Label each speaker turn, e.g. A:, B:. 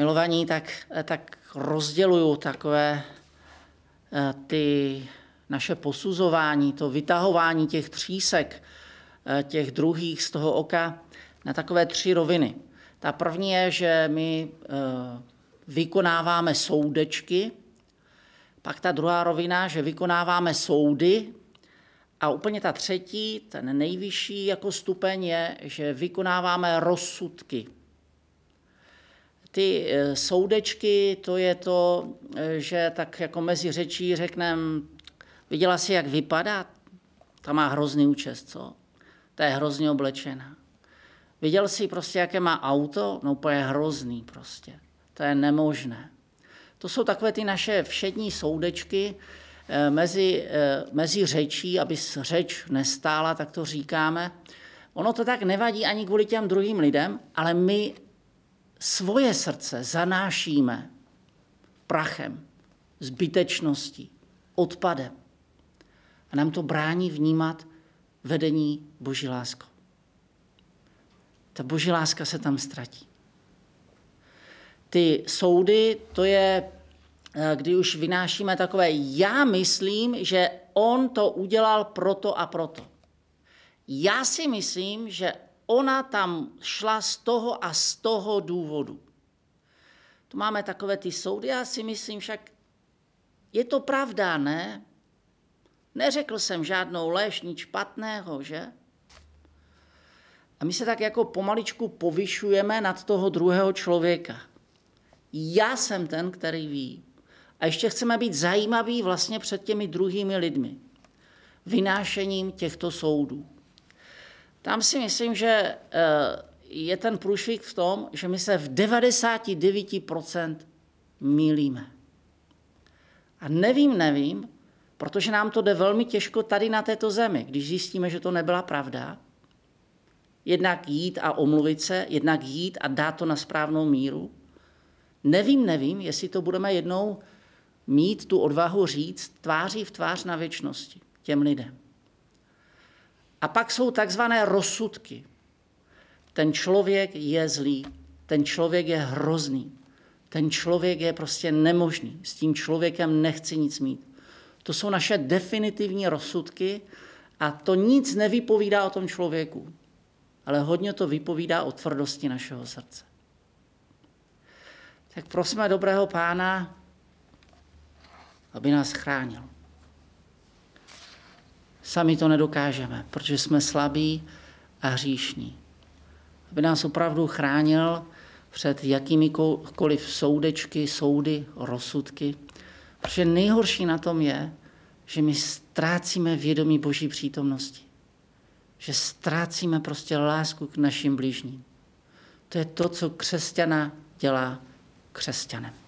A: milovaní, tak, eh, tak rozděluju takové eh, ty naše posuzování, to vytahování těch třísek, eh, těch druhých z toho oka na takové tři roviny. Ta první je, že my vykonáváme soudečky, pak ta druhá rovina, že vykonáváme soudy a úplně ta třetí, ten nejvyšší jako stupeň je, že vykonáváme rozsudky. Ty eh, soudečky, to je to, eh, že tak jako mezi řečí řekneme, viděla si, jak vypadá? Ta má hrozný účest, co? Ta je hrozně oblečená. Viděl si prostě, jaké má auto? No úplně hrozný prostě. To je nemožné. To jsou takové ty naše všední soudečky eh, mezi, mezi řečí, aby řeč nestála, tak to říkáme. Ono to tak nevadí ani kvůli těm druhým lidem, ale my svoje srdce zanášíme prachem, zbytečností, odpadem. A nám to brání vnímat vedení Boží lásko. Ta Boží láska se tam ztratí. Ty soudy, to je, eh, kdy už vynášíme takové, já myslím, že on to udělal proto a proto. Já si myslím, že ona tam šla z toho a z toho důvodu. Tu máme takové ty soudy, já si myslím však, je to pravda, ne? Neřekl jsem žádnou lež, nic špatného, že? A my se tak jako pomaličku povyšujeme nad toho druhého člověka. Já jsem ten, který ví. A ještě chceme být zajímaví vlastně před těmi druhými lidmi. Vynášením těchto soudů. Tam si myslím, že eh, je ten průšvih v tom, že my se v 99% mílíme. A nevím, nevím, protože nám to jde velmi těžko tady na této zemi, když zjistíme, že to nebyla pravda. Jednak jít a omluvit se, jednak jít a dát to na správnou míru. Nevím, nevím, jestli to budeme jednou mít tu odvahu říct tváří v tvář na věčnosti těm lidem. A pak jsou takzvané rozsudky. Ten člověk je zlý, ten člověk je hrozný, ten člověk je prostě nemožný, s tím člověkem nechci nic mít. To jsou naše definitivní rozsudky a to nic nevypovídá o tom člověku, ale hodně to vypovídá o tvrdosti našeho srdce. Tak prosme dobrého pána, aby nás chránil. Sami to nedokážeme, protože jsme slabí a hříšní. Aby nás opravdu chránil před jakýmikoliv soudečky, soudy, rozsudky. Protože nejhorší na tom je, že my ztrácíme vědomí Boží přítomnosti. Že ztrácíme prostě lásku k našim blížním. To je to, co křesťana dělá křesťanem.